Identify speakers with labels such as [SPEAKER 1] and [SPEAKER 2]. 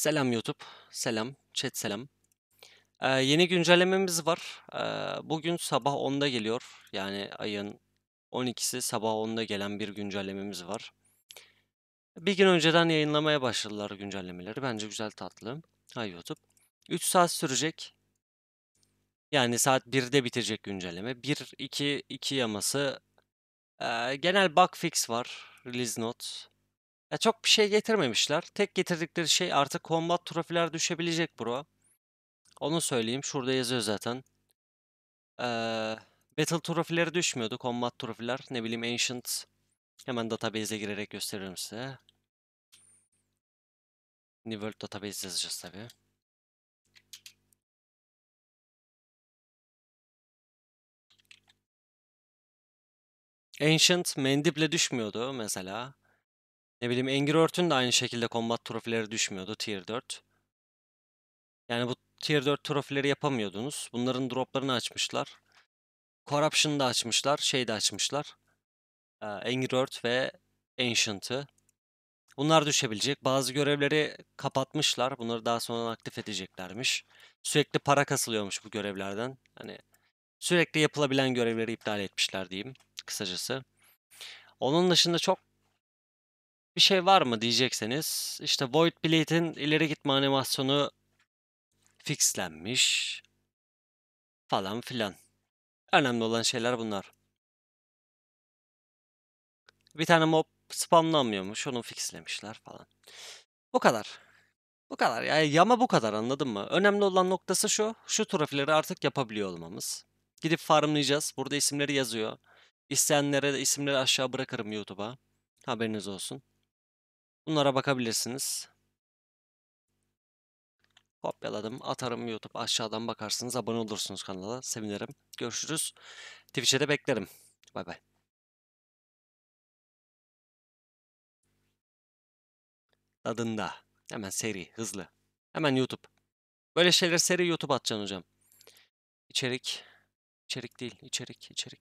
[SPEAKER 1] Selam YouTube, selam chat, selam. Ee, yeni güncellememiz var. Ee, bugün sabah 10'da geliyor. Yani ayın 12'si sabah 10'da gelen bir güncellememiz var. Bir gün önceden yayınlamaya başladılar güncellemeleri. Bence güzel tatlı. Hay YouTube. 3 saat sürecek. Yani saat 1'de bitecek güncelleme. 1, 2, 2 yaması. Ee, genel bug fix var. Release note. Ya çok bir şey getirmemişler. Tek getirdikleri şey artık combat trofiler düşebilecek bro. Onu söyleyeyim. Şurada yazıyor zaten. Ee, battle trofileri düşmüyordu. Combat trofiler. Ne bileyim Ancient. Hemen database'e girerek gösteririm size. New World Database yazacağız tabii. Ancient Mendip'le düşmüyordu mesela. Ne bileyim Engirört'ün de aynı şekilde combat trofileri düşmüyordu tier 4. Yani bu tier 4 trofileri yapamıyordunuz. Bunların droplarını açmışlar. Corruption'ı da açmışlar. Şey de açmışlar. Ee, Engirört ve Ancient'ı. Bunlar düşebilecek. Bazı görevleri kapatmışlar. Bunları daha sonra aktif edeceklermiş. Sürekli para kasılıyormuş bu görevlerden. Hani sürekli yapılabilen görevleri iptal etmişler diyeyim kısacası. Onun dışında çok bir şey var mı diyecekseniz işte Void Blade'in ileri gitme animasyonu fixlenmiş falan filan. Önemli olan şeyler bunlar. Bir tane mob spamlanmıyormuş onu fixlemişler falan. Bu kadar. Bu kadar Yani e, yama bu kadar anladın mı? Önemli olan noktası şu. Şu trafileri artık yapabiliyor olmamız. Gidip farmlayacağız. Burada isimleri yazıyor. İsteyenlere de isimleri aşağı bırakırım YouTube'a. Haberiniz olsun. Bunlara bakabilirsiniz. Kopyaladım. Atarım YouTube. Aşağıdan bakarsınız. Abone olursunuz kanala. Sevinirim. Görüşürüz. Twitch'e de beklerim. Bay bay. Adında Hemen seri. Hızlı. Hemen YouTube. Böyle şeyler seri YouTube atacaksın hocam. İçerik. İçerik değil. içerik, içerik.